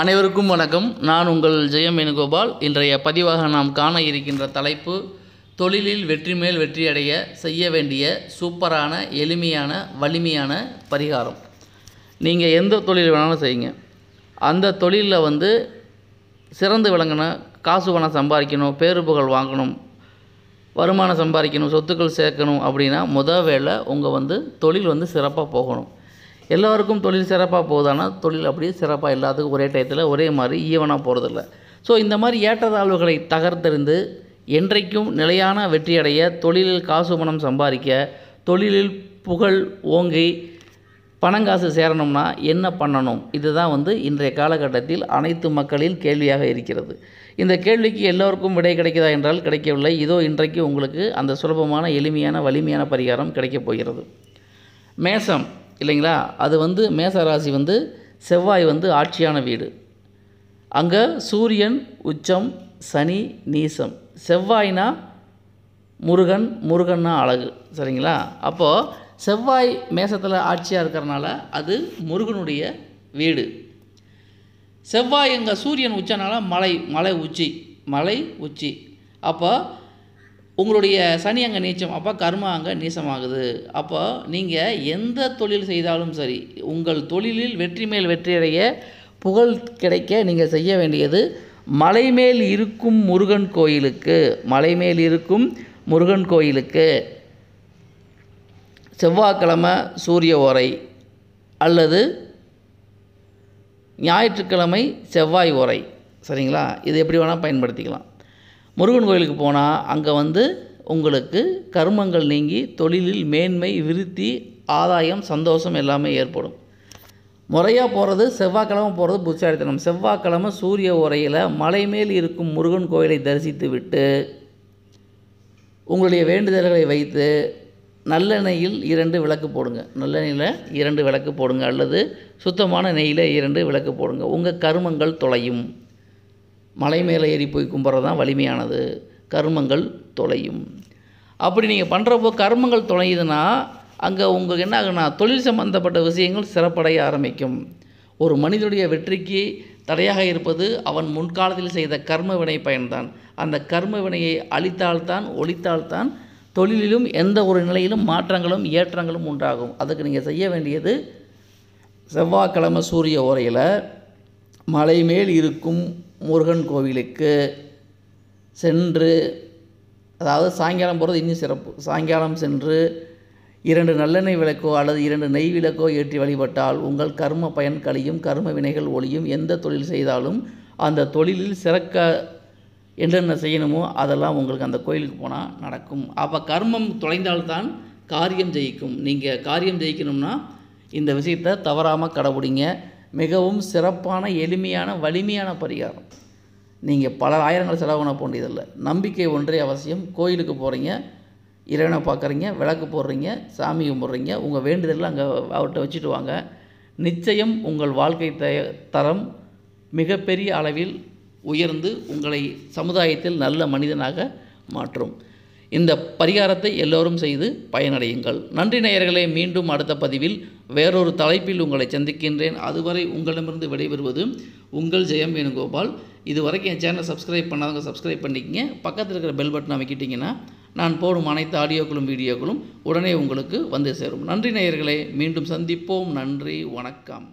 அனைவருக்கும் வணக்கம் நான் உங்கள் ஜெயம் வேணுகோபால் இன்றைய பதிவாக நாம் காண இருக்கின்ற தலைப்பு தொழிலில் வெற்றி மேல் வெற்றி அடைய செய்ய வேண்டிய சூப்பரான எளிமையான வலிமையான பரிகாரம் நீங்கள் எந்த தொழில் வேணாலும் செய்யுங்க அந்த தொழிலில் வந்து சிறந்து விளங்கணும் காசு பணம் சம்பாதிக்கணும் பேருப்புகள் புகழ் வாங்கணும் வருமானம் சம்பாதிக்கணும் சொத்துக்கள் சேர்க்கணும் அப்படின்னா முத வேலை உங்கள் வந்து தொழில் வந்து சிறப்பாக போகணும் எல்லோருக்கும் தொழில் சிறப்பாக போகுதானா தொழில் அப்படியே சிறப்பாக எல்லாத்துக்கும் ஒரே டயத்தில் ஒரே மாதிரி ஈவனாக போகிறதில்ல ஸோ இந்த மாதிரி ஏற்றத்தாழ்வுகளை தகர்த்தெறிந்து என்றைக்கும் நிலையான வெற்றியடைய தொழிலில் காசு பணம் சம்பாதிக்க தொழிலில் புகழ் ஓங்கி பணங்காசு சேரணும்னா என்ன பண்ணணும் இதுதான் வந்து இன்றைய காலகட்டத்தில் அனைத்து மக்களின் கேள்வியாக இருக்கிறது இந்த கேள்விக்கு எல்லோருக்கும் விடை கிடைக்கிறதா என்றால் கிடைக்கவில்லை இதோ இன்றைக்கு உங்களுக்கு அந்த சுலபமான எளிமையான வலிமையான பரிகாரம் கிடைக்கப் போகிறது மேசம் இல்லைங்களா அது வந்து மேசராசி வந்து செவ்வாய் வந்து ஆட்சியான வீடு அங்கே சூரியன் உச்சம் சனி நீசம் செவ்வாய்னா முருகன் முருகன்னா அழகு சரிங்களா அப்போது செவ்வாய் மேசத்தில் ஆட்சியாக இருக்கிறனால அது முருகனுடைய வீடு செவ்வாய் எங்கள் சூரியன் உச்சனால மலை மலை உச்சி மலை உச்சி அப்போ உங்களுடைய சனி அங்கே நீச்சம் அப்போ கர்மா அங்கே நீசமாகுது அப்போ நீங்கள் எந்த தொழில் செய்தாலும் சரி உங்கள் தொழிலில் வெற்றி மேல் வெற்றியடைய புகழ் கிடைக்க நீங்கள் செய்ய வேண்டியது மலை மேல் இருக்கும் முருகன் கோயிலுக்கு மலை மேல் இருக்கும் முருகன் கோயிலுக்கு செவ்வாய்க்கிழமை சூரிய உரை அல்லது ஞாயிற்றுக்கிழமை செவ்வாய் உரை சரிங்களா இது எப்படி வேணால் பயன்படுத்திக்கலாம் முருகன் கோயிலுக்கு போனால் அங்கே வந்து உங்களுக்கு கர்மங்கள் நீங்கி தொழிலில் மேன்மை விருத்தி ஆதாயம் சந்தோஷம் எல்லாமே ஏற்படும் முறையாக போகிறது செவ்வாய்க்கிழமை போகிறது புத்தாடித்தனம் செவ்வாய்க்கிழமை சூரிய உரையில் மலை மேல் இருக்கும் முருகன் கோயிலை தரிசித்து விட்டு உங்களுடைய வேண்டுதல்களை வைத்து நல்லெண்ணெயில் இரண்டு விளக்கு போடுங்க நல்லெண்ணெயில் இரண்டு விளக்கு போடுங்க அல்லது சுத்தமான நெய்யில் இரண்டு விளக்கு போடுங்க உங்கள் கருமங்கள் தொலையும் மலை மேலே ஏறி போய் கும்பிட்றது தான் வலிமையானது கர்மங்கள் தொலையும் அப்படி நீங்கள் பண்ணுறப்போ கர்மங்கள் தொலையுதுன்னா அங்கே உங்களுக்கு என்ன ஆகுனா தொழில் சம்பந்தப்பட்ட விஷயங்கள் சிறப்படைய ஆரம்பிக்கும் ஒரு மனிதனுடைய வெற்றிக்கு தடையாக இருப்பது அவன் முன்காலத்தில் செய்த கர்ம வினை பயன்தான் அந்த கர்ம வினையை அழித்தால்தான் ஒழித்தால்தான் தொழிலிலும் எந்த ஒரு நிலையிலும் மாற்றங்களும் ஏற்றங்களும் உண்டாகும் அதுக்கு நீங்கள் செய்ய வேண்டியது செவ்வாய்க்கிழமை சூரிய உரையில் மலை மேல் இருக்கும் முருகன் கோவிலுக்கு சென்று அதாவது சாயங்காலம் போகிறது இன்னும் சிறப்பு சாயங்காலம் சென்று இரண்டு நல்லெண்ணெய் விளக்கோ அல்லது இரண்டு நெய் விளக்கோ ஏற்றி வழிபட்டால் உங்கள் கர்ம பயன் கழியும் கர்ம வினைகள் ஒளியும் எந்த தொழில் செய்தாலும் அந்த தொழிலில் சிறக்க என்னென்ன செய்யணுமோ அதெல்லாம் உங்களுக்கு அந்த கோயிலுக்கு போனால் நடக்கும் அப்போ கர்மம் தொலைந்தால்தான் காரியம் ஜெயிக்கும் நீங்கள் காரியம் ஜெயிக்கணும்னா இந்த விஷயத்தை தவறாமல் கடைபிடிங்க மிகவும் சிறப்பான எளிமையான வலிமையான பரிகாரம் நீங்கள் பல ஆயிரங்கள் செலவுன போண்டியதில்லை நம்பிக்கை ஒன்றே அவசியம் கோயிலுக்கு போகிறீங்க இறைவனை பார்க்குறீங்க விளக்கு போடுறீங்க சாமி கும்பிட்றீங்க உங்கள் வேண்டுதலில் அங்கே அவர்கிட்ட வச்சுட்டு வாங்க நிச்சயம் உங்கள் வாழ்க்கை த தரம் மிகப்பெரிய அளவில் உயர்ந்து உங்களை சமுதாயத்தில் நல்ல மனிதனாக மாற்றும் இந்த பரிகாரத்தை எல்லோரும் செய்து பயனடையுங்கள் நன்றி நேயர்களே மீண்டும் அடுத்த பதிவில் வேறொரு தலைப்பில் உங்களை சந்திக்கின்றேன் அதுவரை உங்களிடமிருந்து விடைபெறுவது உங்கள் ஜெயம் வேணுகோபால் இதுவரைக்கும் என் சேனலை சப்ஸ்கிரைப் பண்ணாதவங்க சப்ஸ்கிரைப் பண்ணிக்கங்க பக்கத்தில் இருக்கிற பெல் பட்டன் அமைக்கிட்டிங்கன்னா நான் போடும் அனைத்து ஆடியோக்களும் வீடியோக்களும் உடனே உங்களுக்கு வந்து சேரும் நன்றி நேயர்களே மீண்டும் சந்திப்போம் நன்றி வணக்கம்